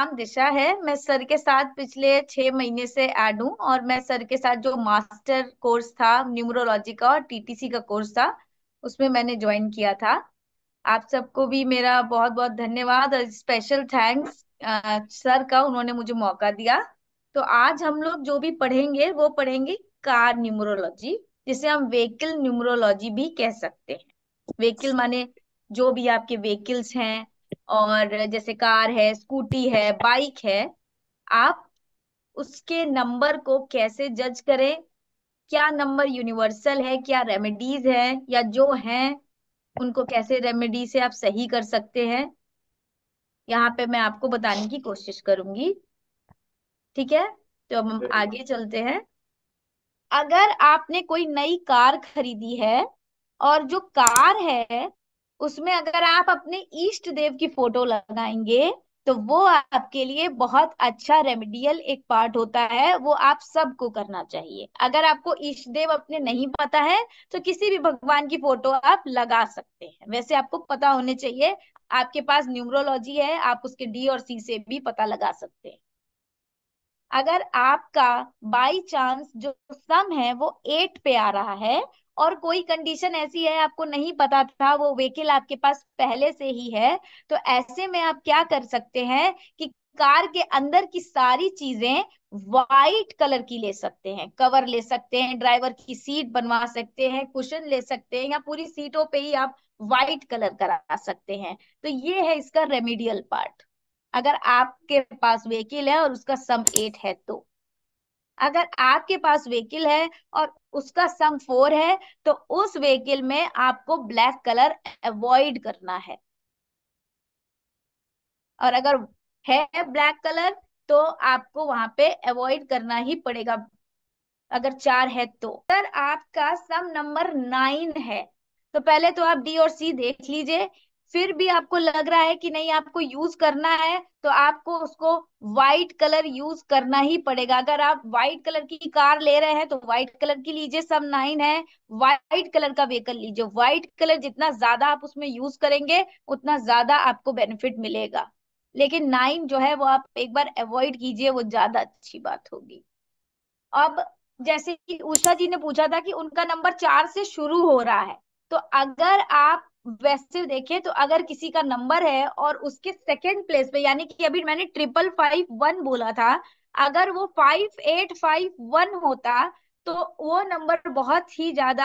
नाम दिशा है मैं सर के साथ पिछले छह महीने से एड हूँ और मैं सर के साथ जो मास्टर कोर्स था न्यूमरोलॉजी का और टीटीसी का कोर्स था उसमें मैंने ज्वाइन किया था आप सबको भी मेरा बहुत बहुत धन्यवाद और स्पेशल थैंक्स सर का उन्होंने मुझे मौका दिया तो आज हम लोग जो भी पढ़ेंगे वो पढ़ेंगे कार न्यूमरोलॉजी जिसे हम व्हीकल न्यूमरोलॉजी भी कह सकते हैं व्हीकल माने जो भी आपके व्हीकल्स हैं और जैसे कार है स्कूटी है बाइक है आप उसके नंबर को कैसे जज करें क्या नंबर यूनिवर्सल है क्या रेमेडीज है या जो हैं उनको कैसे रेमेडी से आप सही कर सकते हैं यहाँ पे मैं आपको बताने की कोशिश करूंगी ठीक है तो अब हम आगे चलते हैं अगर आपने कोई नई कार खरीदी है और जो कार है उसमें अगर आप अपने ईष्ट देव की फोटो लगाएंगे तो वो आपके लिए बहुत अच्छा रेमेडियल एक पार्ट होता है वो आप सबको करना चाहिए अगर आपको ईष्ट देव अपने नहीं पता है तो किसी भी भगवान की फोटो आप लगा सकते हैं वैसे आपको पता होने चाहिए आपके पास न्यूमरोलॉजी है आप उसके डी और सी से भी पता लगा सकते हैं अगर आपका बाई चांस जो सम है वो एट पे आ रहा है और कोई कंडीशन ऐसी है आपको नहीं पता था वो व्हीकल आपके पास पहले से ही है तो ऐसे में आप क्या कर सकते हैं कि कार के अंदर की सारी चीजें व्हाइट कलर की ले सकते हैं कवर ले सकते हैं ड्राइवर की सीट बनवा सकते हैं कुशन ले सकते हैं या पूरी सीटों पे ही आप व्हाइट कलर करा सकते हैं तो ये है इसका रेमेडियल पार्ट अगर आपके पास व्हीकिल है और उसका सम एट है तो अगर आपके पास व्हीकल है और उसका सम फोर है तो उस व्हीकल में आपको ब्लैक कलर अवॉइड करना है और अगर है ब्लैक कलर तो आपको वहां पे अवॉइड करना ही पड़ेगा अगर चार है तो अगर आपका सम नंबर नाइन है तो पहले तो आप डी और सी देख लीजिए फिर भी आपको लग रहा है कि नहीं आपको यूज करना है तो आपको उसको व्हाइट कलर यूज करना ही पड़ेगा अगर आप व्हाइट कलर की कार ले रहे हैं तो व्हाइट कलर की लीजिए सब नाइन है व्हाइट कलर का व्हीकल लीजिए व्हाइट कलर जितना ज्यादा आप उसमें यूज करेंगे उतना ज्यादा आपको बेनिफिट मिलेगा लेकिन नाइन जो है वो आप एक बार अवॉइड कीजिए वो ज्यादा अच्छी बात होगी अब जैसे कि उषा जी ने पूछा था कि उनका नंबर चार से शुरू हो रहा है तो अगर आप वैसे देखे तो अगर किसी का नंबर है और उसके सेकंड प्लेस पे यानी कि अभी मैंने ट्रिपल फाइव वन बोला था अगर वो फाइव एट फाइव वन होता तो वो नंबर बहुत ही ज्यादा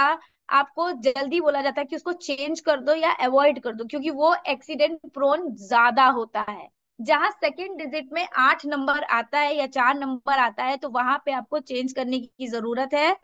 आपको जल्दी बोला जाता है कि उसको चेंज कर दो या अवॉइड कर दो क्योंकि वो एक्सीडेंट प्रोन ज्यादा होता है जहां सेकेंड डिजिट में आठ नंबर आता है या चार नंबर आता है तो वहां पे आपको चेंज करने की जरूरत है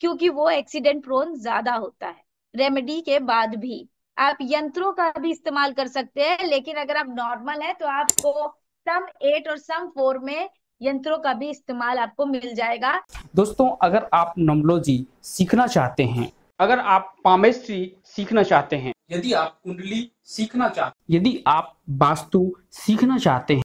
क्योंकि वो एक्सीडेंट प्रोन ज्यादा होता है रेमेडी के बाद भी आप यंत्रों का भी इस्तेमाल कर सकते हैं लेकिन अगर आप नॉर्मल है तो आपको सम एट और सम फोर में यंत्रों का भी इस्तेमाल आपको मिल जाएगा दोस्तों अगर आप नोमोलॉजी सीखना चाहते हैं अगर आप पामेस्ट्री सीखना चाहते हैं यदि आप कुंडली सीखना चाहते यदि आप वास्तु सीखना चाहते